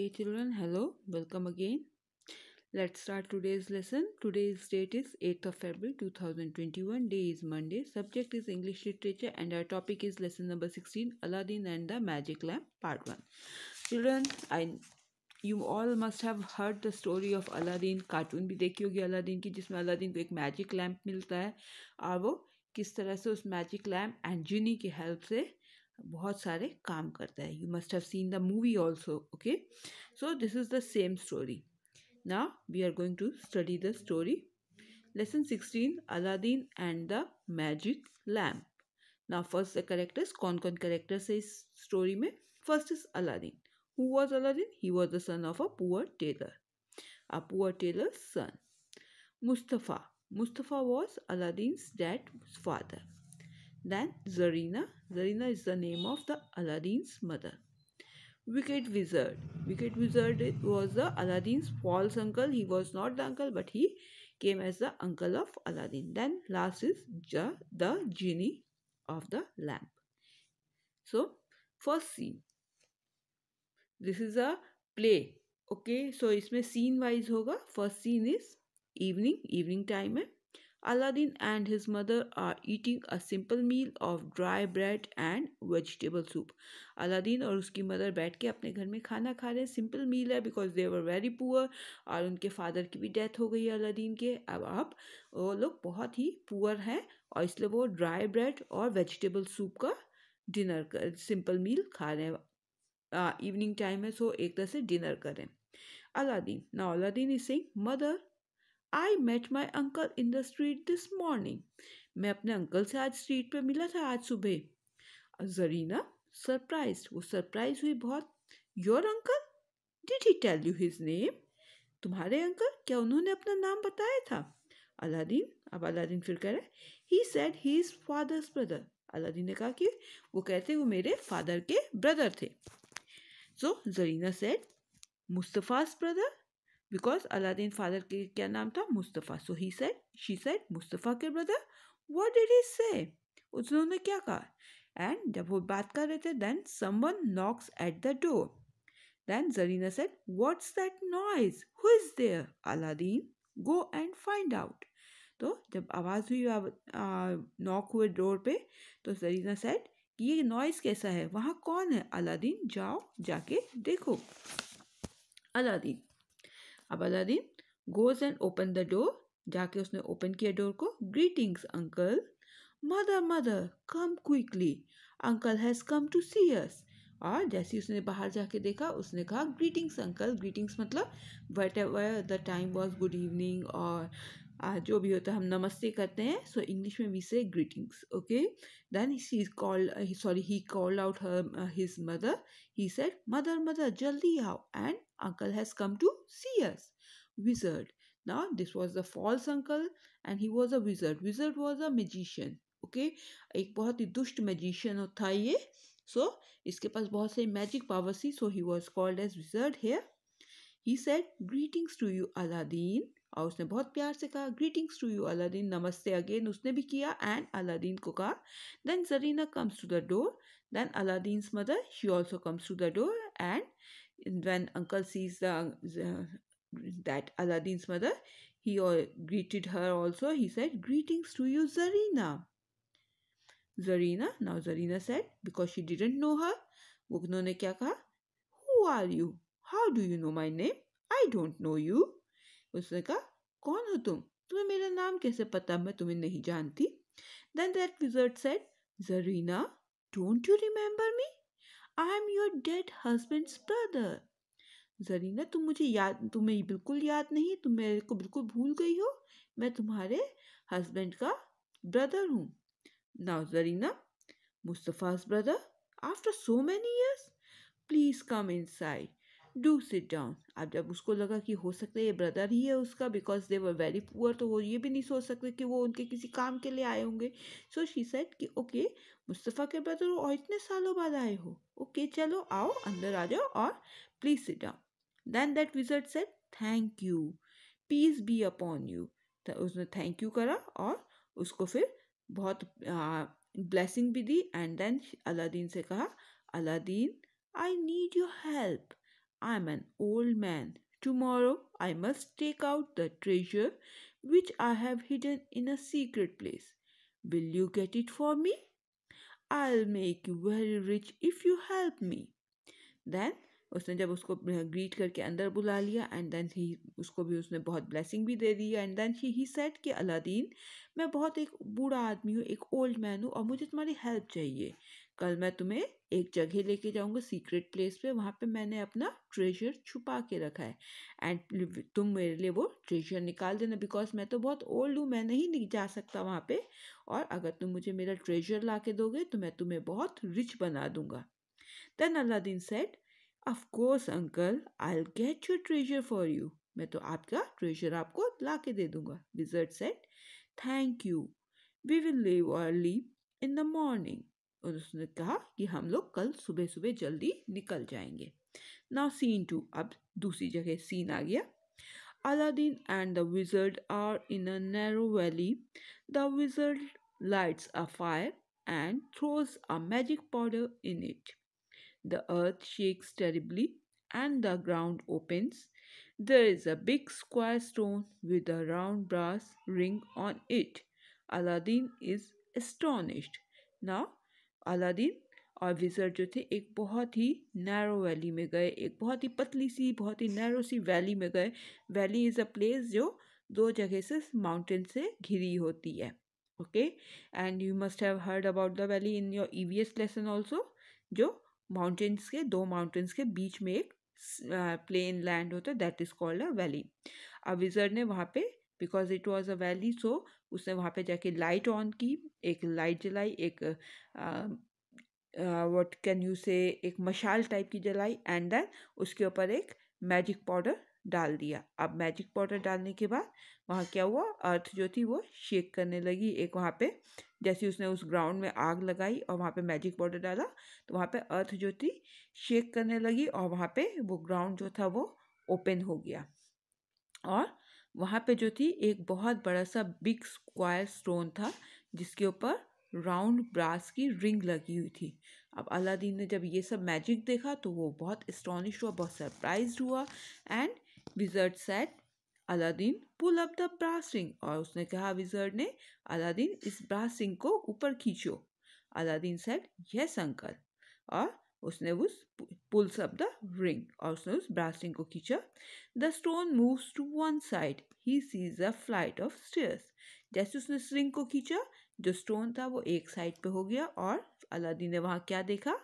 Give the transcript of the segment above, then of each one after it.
Okay children, hello, welcome again. Let's start today's lesson. Today's date is 8th of February 2021. Day is Monday. Subject is English literature and our topic is lesson number 16 Aladdin and the Magic Lamp part 1. Children, I you all must have heard the story of aladdin cartoon भी dekhi hogi aladdin ki jisme aladdin ko ek magic lamp milta hai और वो किस तरह से उस magic lamp and जिनी की help से बहुत सारे काम करता है you must have seen the movie also okay so this is the same story ना we are going to study the story lesson sixteen Aladdin and the magic lamp ना first the characters कौन कौन characters है इस story में first is Aladdin who was Aladdin he was the son of a poor tailor a poor tailor son Mustafa Mustafa was Aladdin that father than Zarina. Zarina is the name of the Aladdin's mother. Wicked Wizard. Wicked Wizard was the Aladdin's false uncle. He was not the uncle but he came as the uncle of Aladdin. Then last is ja, the genie of the lamp. So first scene. This is a play. Okay, so इसमें scene wise होगा. First scene is evening, evening time hai. Aladdin and his mother are eating a simple meal of dry bread and vegetable soup. Aladdin और उसकी mother बैठ के अपने घर में खाना खा रहे हैं सिंपल मील है because they were very poor और उनके फादर की भी डेथ हो गई है अलादीन के अब आप वो लोग बहुत ही पुअर हैं और इसलिए वो ड्राई ब्रेड और वेजिटेबल सूप का डिनर कर सिंपल मील खा रहे हैं इवनिंग टाइम है सो एक तरह से डिनर करें अलादीन ना Aladdin is saying mother I met my uncle in the street this morning मैं अपने अंकल से आज स्ट्रीट पे मिला था आज सुबह जरीना सरप्राइज वो सरप्राइज हुई बहुत your uncle did he tell you his name तुम्हारे अंकल क्या उन्होंने अपना नाम बताया था अलादीन अब अलादीन फिर कह रहे he said he is father's brother Aladdin ने कहा कि वो कहते वो मेरे फादर के ब्रदर थे so Zarina said Mustafa's brother because Aladdin father के क्या नाम था Mustafa so he said she said Mustafa के ब्रदर वॉट डिड ही से उसने क्या कहा एंड जब वो बात कर रहे थे then someone knocks at the door then Zarina said what's that noise who is there Aladdin go and find out तो जब आवाज़ हुई नॉक हुए डोर पे तो जरीना सेड कि ये नॉइज़ कैसा है वहाँ कौन है अलादीन जाओ जाके देखो अलादीन अब Aladdin goes and open the door जाके उसने ओपन किया डोर को greetings uncle mother mother come quickly uncle has come to see us और जैसे ही उसने बाहर जाके देखा उसने कहा ग्रीटिंग्स अंकल ग्रीटिंग्स मतलब whatever the time was good evening और आज जो भी होता है हम नमस्ते करते हैं सो इंग्लिश में we say greetings okay then he is call sorry he call out her his mother he said mother mother जल्दी आओ and uncle has come to see us. Wizard. Now, this was the false uncle and he was a wizard. Wizard was a magician. Okay. Ek bahut hi dusht magician tha ye. So, iske paas bahut se magic powers thi. So, he was called as wizard here. He said, greetings to you, Aladdin. और उसने बहुत प्यार से कहा greetings to you Aladdin नमस्ते again उसने भी किया एंड अलादीन को कहा then Zarina comes to the door then Aladdin's mother she also comes to the door and when uncle sees the, the that Aladdin's mother, he uh, greeted her also. He said, Greetings to you, Zarina. Zarina, now Zarina said, because she didn't know her, Bugno ne kya kaha? Who are you? How do you know my name? I don't know you. उसने कहा कौन हो तुम तुम्हें मेरा नाम कैसे पता मैं तुम्हें नहीं जानती then that wizard said Zarina don't you remember me I am your dead husband's brother Zarina तुम मुझे याद तुम्हें बिल्कुल याद नहीं तुम मेरे को बिल्कुल भूल गई हो मैं तुम्हारे हस्बैंड का ब्रदर हूँ now Zarina Mustafa's brother after so many years please come inside do sit down अब जब उसको लगा कि हो सकता है ये ब्रदर ही है उसका because they were very poor तो वो ये भी नहीं सोच सकते कि वो उनके किसी काम के लिए आए होंगे सो शी सेट कि ओके मुस्तफ़ा के ब्रदर और इतने सालों बाद आए हो ओके okay, चलो आओ अंदर आ जाओ और please sit down then that wizard said thank you peace be upon you तो उसने थैंक यू करा और उसको फिर बहुत ब्लेसिंग भी दी एंड देन अलादीन से कहा Aladdin I need your help I am an old man. Tomorrow I must take out the treasure which I have hidden in a secret place. Will you get it for me? I'll make you very rich if you help me. Then उसने जब उसको greet करके अंदर बुला लिया and then ही उसको भी उसने बहुत ब्लेसिंग भी दे दी and then he he said कि अलादीन मैं बहुत एक बूढ़ा आदमी हूँ एक ओल्ड मैन हूँ और मुझे तुम्हारी हेल्प चाहिए कल मैं तुम्हें एक जगह लेके जाऊंगा सीक्रेट प्लेस पे वहाँ पे मैंने अपना ट्रेजर छुपा के रखा है एंड तुम मेरे लिए वो ट्रेजर निकाल देना बिकॉज मैं तो बहुत ओल्ड हूँ मैं नहीं जा सकता वहाँ पे और अगर तुम मुझे मेरा ट्रेजर ला के दोगे तो मैं तुम्हें बहुत रिच बना दूंगा then Aladdin said of course uncle I will get your treasure for you मैं तो आपका ट्रेजर आपको ला के दे दूंगा wizard said thank you we will leave early in the morning और उसने कहा कि हम लोग कल सुबह सुबह जल्दी निकल जाएंगे नाउ सीन टू अब दूसरी जगह सीन आ गया Aladdin and the wizard are in a narrow valley the wizard lights a fire and throws a magic powder in it the earth shakes terribly and the ground opens there is a big square stone with a round brass ring on it Aladdin is astonished ना Aladdin और wizard जो थे एक बहुत ही narrow valley में गए एक बहुत ही पतली सी बहुत ही नैरो सी वैली में गए वैली इज़ अ प्लेस जो दो जगह से माउंटेन से घिरी होती है okay and you must have heard about the valley in your S lesson also जो माउंटेन्स के दो माउंटेन्स के बीच में एक प्लेन uh, लैंड होता है that is called a valley अब विज़र्ड ने वहाँ पे because it was a valley so उसने वहाँ पे जाके लाइट ऑन की एक लाइट जलाई एक वट कैन यू से एक मशाल टाइप की जलाई एंड देन उसके ऊपर एक मैजिक पाउडर डाल दिया अब मैजिक पाउडर डालने के बाद वहाँ क्या हुआ अर्थ जो थी वो शेक करने लगी एक वहाँ पे जैसे उसने उस ग्राउंड में आग लगाई और वहाँ पे मैजिक पाउडर डाला तो वहाँ पे अर्थ जो थी शेक करने लगी और वहाँ पे वो ग्राउंड जो था वो ओपन हो गया और वहाँ पे जो थी एक बहुत बड़ा सा बिग स्क्वायर स्टोन था जिसके ऊपर राउंड ब्रास की रिंग लगी हुई थी अब अलादीन ने जब ये सब मैजिक देखा तो वो बहुत इस्टॉनिश हुआ बहुत सरप्राइज हुआ and wizard said Aladdin pull up the brass ring और उसने कहा विजर्ट ने अलादीन इस ब्रास रिंग को ऊपर खींचो अलादीन सेट यस अंकल और उसने उस पुल्स अप द रिंग और उसने उस ब्रास रिंग को खींचा the stone moves to one side he sees a flight of stairs जैसे उसने इस रिंग को खींचा जो स्टोन था वो एक साइड पे हो गया और अलादीन ने वहाँ क्या देखा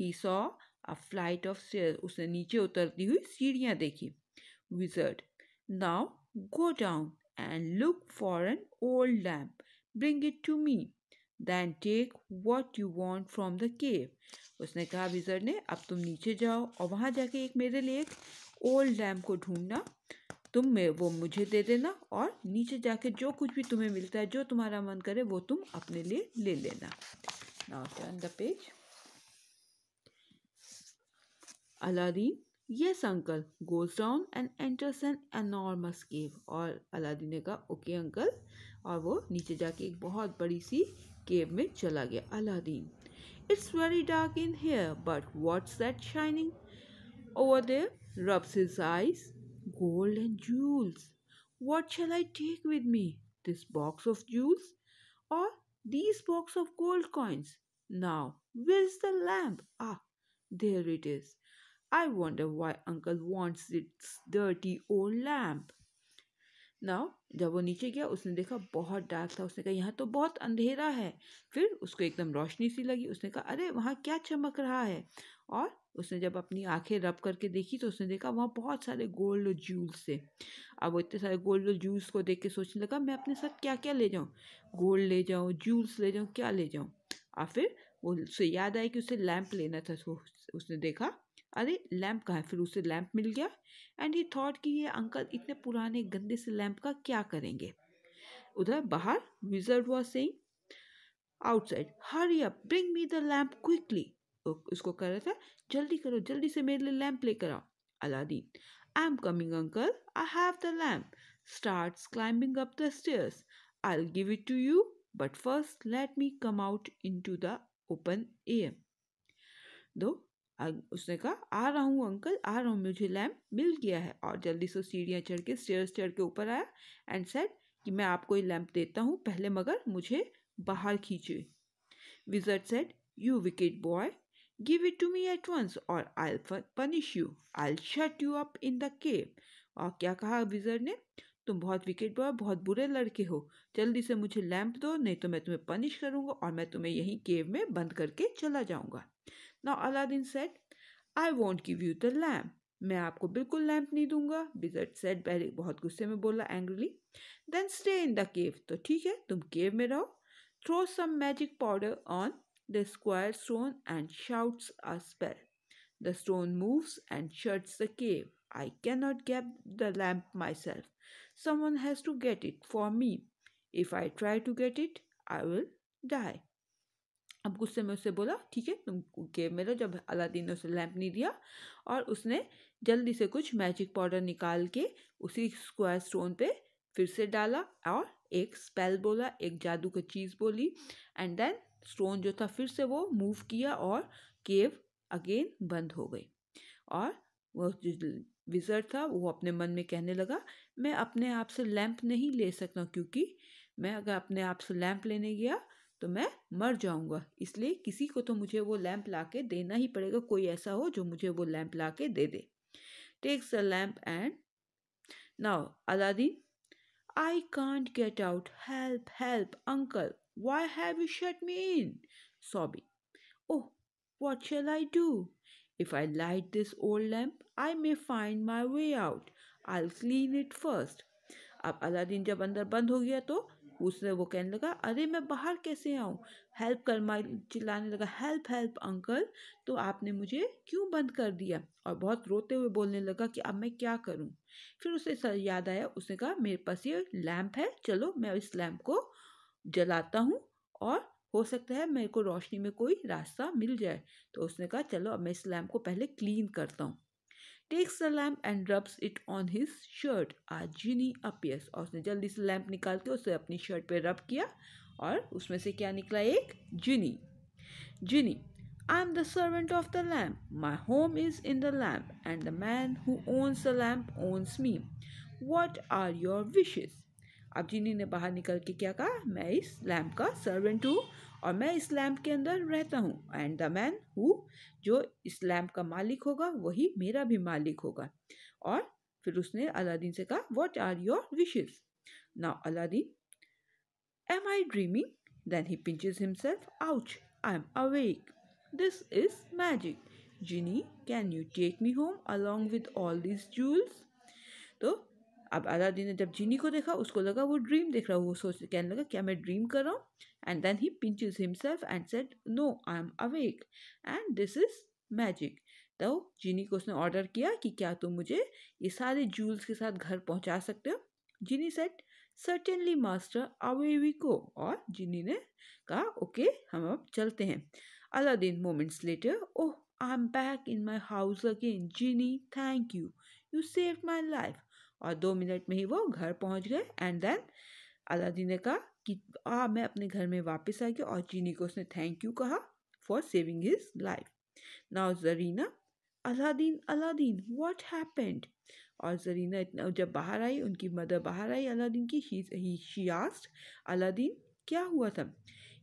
he saw a flight of stairs उसने नीचे उतरती हुई सीढ़ियाँ देखी wizard now go down and look for an old lamp bring it to me then take what you want from the cave उसने कहा विजर ने अब तुम नीचे जाओ और वहाँ जाके एक मेरे लिए एक ओल्ड लैम्प को ढूंढना तुम मे वो मुझे दे देना और नीचे जाके जो कुछ भी तुम्हें मिलता है जो तुम्हारा मन करे वो तुम अपने लिए ले लेना now turn the page Aladdin yes uncle goes down and enters an enormous cave और अलादीन ने कहा ओके अंकल और वो नीचे जाके एक बहुत बड़ी सी केव में चला गया Aladdin it's very dark in here but what's that shining over there rubs his eyes gold and jewels what shall I take with me this box of jewels or these box of gold coins now where is the lamp ah there it is I wonder why Uncle wants its dirty old lamp. ना जब वो नीचे गया उसने देखा बहुत dark था उसने कहा यहाँ तो बहुत अंधेरा है फिर उसको एकदम रोशनी सी लगी उसने कहा अरे वहाँ क्या चमक रहा है और उसने जब अपनी आंखें रब करके देखी तो उसने देखा वहाँ बहुत सारे गोल्ड जूल्स थे अब वो इतने सारे गोल्ड जूल्स को देख के सोचने लगा मैं अपने साथ क्या क्या ले जाऊँ गोल्ड ले जाऊँ जूल्स ले जाऊँ क्या ले जाऊँ और फिर वो उसे याद आया कि उसे लैंप लेना था तो उसने देखा अरे लैंप कहाँ है फिर उसे लैंप मिल गया एंड ही थॉट कि ये अंकल इतने पुराने गंदे से लैंप का क्या करेंगे उधर बाहर wizard was saying outside hurry up bring me the lamp quickly उसको कह रहा था जल्दी करो जल्दी से मेरे लिए लैंप लेकर आओ Aladdin I am coming uncle I have the lamp start climbing up the stairs I give it to you but first let me come out into the open ए एम दो उसने कहा आ रहा हूँ अंकल आ रहा हूँ मुझे लैम्प मिल गया है और जल्दी से सीढ़ियाँ चढ़ के स्टेयर चढ़ के ऊपर आया एंड सेट कि मैं आपको ये लैम्प देता हूँ पहले मगर मुझे बाहर खींचे wizard said you wicked boy give it to me at once or I punish you I shut you up in the cave और क्या कहा विजर्ड ने तुम बहुत विकेट बॉय बहुत बुरे लड़के हो जल्दी से मुझे लैंप दो नहीं तो मैं तुम्हें पनिश करूंगा और मैं तुम्हें यहीं केव में बंद करके चला जाऊंगा now Aladdin said I won't give you the lamp मैं आपको बिल्कुल लैंप नहीं दूंगा बिजर्ट सेट पहले बहुत गुस्से में बोला angrily then stay in the cave तो ठीक है तुम केव में रहो throw some magic powder on the square stone and shouts a spell the stone moves and shuts the cave I cannot get the lamp myself. Someone has to get it for me. If I try to get it, I will die. अब गुस्से में उससे बोला ठीक है तुम game में जब अलादीन ने उसे लैंप नहीं दिया और उसने जल्दी से कुछ मैजिक पाउडर निकाल के उसी स्क्वायर स्टोन पे फिर से डाला और एक स्पेल बोला एक जादू का चीज़ बोली एंड देन स्टोन जो था फिर से वो मूव किया और केव अगेन बंद हो गई और वह विजर था वो अपने मन में कहने लगा मैं अपने आप से लैंप नहीं ले सकता क्योंकि मैं अगर अपने आप से लैंप लेने गया तो मैं मर जाऊंगा इसलिए किसी को तो मुझे वो लैंप ला के देना ही पड़ेगा कोई ऐसा हो जो मुझे वो लैंप ला के दे दे takes the lamp and now Aladdin I can't get out help help uncle why have you shut me in सॉबी oh what shall I do If I light this old lamp, I may find my way out. I'll clean it first. अब Aladdin जब अंदर बंद हो गया तो उसने वो कहने लगा अरे मैं बाहर कैसे आऊँ हेल्प करवा चिल्लाने लगा हेल्प हेल्प अंकल तो आपने मुझे क्यों बंद कर दिया और बहुत रोते हुए बोलने लगा कि अब मैं क्या करूँ फिर उसे याद आया उसने कहा मेरे पास ये लैम्प है चलो मैं इस लैम्प को जलाता हूँ और हो सकता है मेरे को रोशनी में कोई रास्ता मिल जाए तो उसने कहा चलो अब मैं इस लैम्प को पहले क्लीन करता हूँ takes the lamp and rubs it on his shirt as genie अपियस और उसने जल्दी से लैम्प निकाल के उसे अपनी शर्ट पर रब किया और उसमें से क्या निकला एक genie genie I am the servant of the lamp my home is in the lamp and the man who owns the lamp owns me what are your wishes अब जिनी ने बाहर निकल के क्या कहा मैं इस लैम्प का सर्वेंट हूँ और मैं इस लैम्प के अंदर रहता हूँ एंड द मैन हु जो इस लैम्प का मालिक होगा वही मेरा भी मालिक होगा और फिर उसने अलादीन से कहा what are your wishes now Aladdin am I dreaming then he pinches himself ouch I am awake this is magic genie can you take me home along with all this jewels तो अब Aladdin ने जब जीनी को देखा उसको लगा वो dream देख रहा वो सोच कहने लगा क्या मैं ड्रीम कर रहा हूँ and then he pinches himself and said no I am awake and this is magic तो जीनी को उसने ऑर्डर किया कि क्या तुम मुझे ये सारे जूल्स के साथ घर पहुँचा सकते हो genie said certainly master away we go और जिनी ने कहा ओके okay, हम अब चलते हैं Aladdin moments later oh I am back in my house again genie thank you you save my life और दो मिनट में ही वो घर पहुंच गए एंड देन अलादीन ने कहा कि आ मैं अपने घर में वापस आ गया और चीनी को उसने थैंक यू कहा for saving his life now Zarina Aladdin Aladdin what happened और जरीना इतना जब बाहर आई उनकी मदर बाहर आई अलादीन की ही शी आस्ट अलादीन क्या हुआ था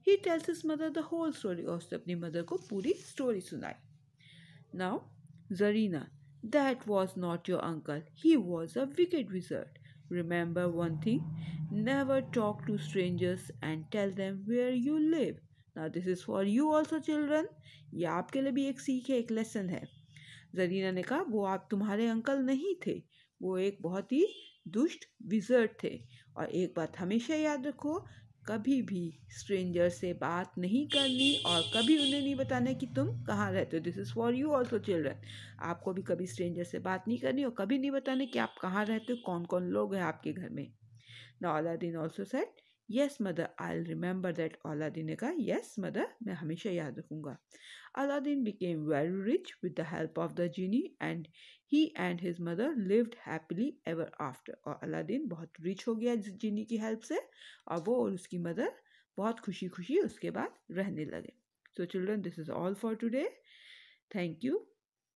he tells his mother the whole story और उसने अपनी मदर को पूरी स्टोरी सुनाई now Zarina That was not your uncle. He was a wicked wizard. Remember one thing never talk to strangers and tell them where you live. Now, this is for you also, children. ये आपके लिए भी एक सीख है एक lesson है जरीना ने कहा वो आप तुम्हारे अंकल नहीं थे वो एक बहुत ही दुष्ट विजर्ड थे और एक बात हमेशा याद रखो कभी भी स्ट्रेंजर से बात नहीं करनी और कभी उन्हें नहीं बताना कि तुम कहाँ रहते हो this is for you also children आपको भी कभी स्ट्रेंजर से बात नहीं करनी और कभी नहीं बताना कि आप कहाँ रहते हो कौन कौन लोग हैं आपके घर में ना दिन also said yes mother I remember that ओला दिन का येस मदर मैं हमेशा याद रखूँगा Aladdin became very rich with the help of the genie and he and his mother lived happily ever after. और अलादीन बहुत रिच हो गया genie की help से और वो और उसकी mother बहुत खुशी खुशी उसके बाद रहने लगे So children, this is all for today. Thank you.